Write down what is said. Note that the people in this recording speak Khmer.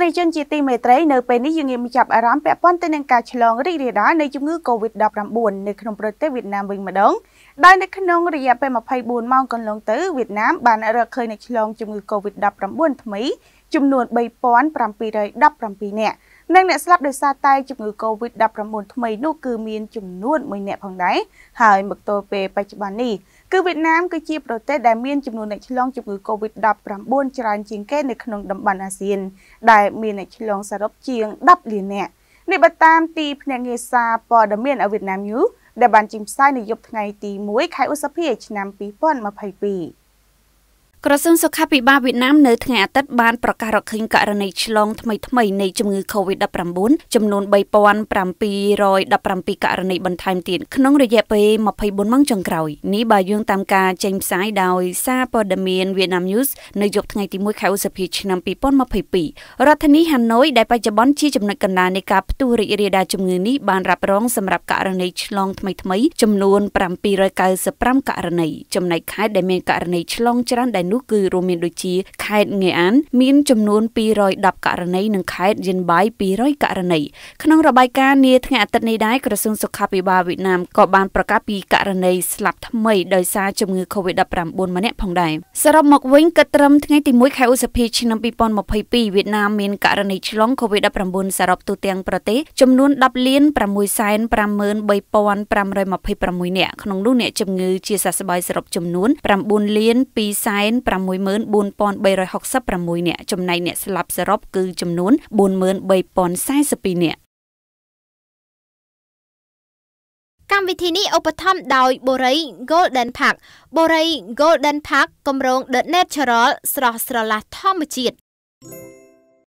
ស្រីជនជាទីមេត្រីនៅពេលនេះយើងងាកមកចាប់អារម្មណ៍ពាក់ព័ន្ធទៅនឹងការឆ្លងរីករាលដាលនៃជំងឺ Covid-19 នៅក្នុងប្រទេសវៀតណាមវិញម្ដងដោយនៅក្នុងរយៈពេល24ម៉ោងកន្លងទៅវៀតណាមបានរកឃើញអ្នកឆ្លងជំងឺ Covid-19 ថ្មីចំនួន3717នាក់និងអ្នកស្លាប់ដោយសារតែជំងឺ Covid-19 ថ្មីនោះគឺមានចំនួន1នាក់ផងដែរហើយមកទល់ពេលបច្ចុប្បន្ននេះគឺវៀតណាមគឺជាប្រទេសដែលមានចំនួនអ្នកឆ្លងជំងឺ Covid-19 ច្រើនជាងគេនៅក្នុងតំបន់អាស៊ានដែលមានអ្នកឆ្លងសរុបជាង10លាននាក់នេះបើតាមទីភ្នាក់ងារសារព័ត៌មានអាវៀតណាម News ដែលបានចេញផ្សាយនៅយប់ថ្ងៃទី1ខែឧសភាឆ្នាំ2022ក្រសួងសុខាភិបាលវៀតណាមនៅថ្ងៃអាទិត្យបានប្រកាសរកឃើញករណីឆ្លងថ្មីថ្មីនៃជំងឺ Covid-19 ចំនួន3717ករណីបន្ថែមទៀតក្នុងរយៈពេល24ម៉ោងចុងក្រោយនេះបើយោងតាមការចេញផ្សាយដោយសារព័ត៌មាន Vietnam News នៅយប់ថ្ងៃទី1ខែឧសភាឆ្នាំ2022រដ្ឋធានីហាណូយដែលបច្ចុប្បន្នជាចំណុចកណ្ដាលនៃការផ្ទុះរីករាលដាលជំងឺនេះបានរ៉ាប់រងសម្រាប់ករណីឆ្លងថ្មីថ្មីចំនួន795ករណីចំណែកខេត្តដែលមានករណីឆ្លងច្រើនដែលនោះគឺរួមមានដូចជាខេត្ត nghệ អានមានចំនួន210ករណីនិងខេត្តយិនបៃ200ករណីក្នុងរបាយការណ៍នាថ្ងៃអាទិត្យនេះដែរក្រសួងសុខាភិបាលវៀតណាមក៏បានប្រកាសពីករណីស្លាប់ថ្មីដោយសារជំងឺ Covid-19 ម្នាក់ផងដែរសរុបមកវិញគិតត្រឹមថ្ងៃទី1ខែឧសភាឆ្នាំ2022វៀតណាមមានករណីឆ្លង Covid-19 សរុបទូទាំងប្រទេសចំនួន10លាន653,526នាក់ក្នុងនោះអ្នកជំងឺជាសះស្បើយសរុបចំនួន9លាន2 64366នាក់ចំណែកអ្នកស្លាប់សរុបគឺចំនួន43042នាក់កម្មវិធីនេះឧបត្ថម្ភដោយបូរី Golden Park បូរី Golden Park គម្រោង The Natural ស្រស់ស្រឡះធម្មជាតិ